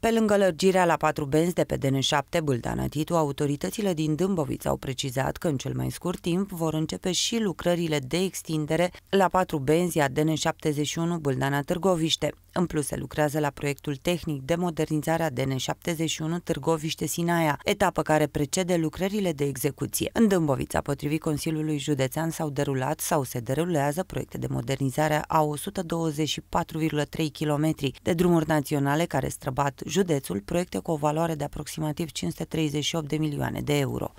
Pe lângă lărgirea la patru benzi de pe DN7 Buldana Titu, autoritățile din Dâmbovița au precizat că în cel mai scurt timp vor începe și lucrările de extindere la patru benzi a DN71 Bâldana Târgoviște. În plus, se lucrează la proiectul tehnic de modernizare a DN71 Târgoviște-Sinaia, etapă care precede lucrările de execuție. În Dâmbovița, potrivit Consiliului Județean, s-au derulat sau se derulează proiecte de modernizare a 124,3 km de drumuri naționale care străbat județul proiecte cu o valoare de aproximativ 538 de milioane de euro.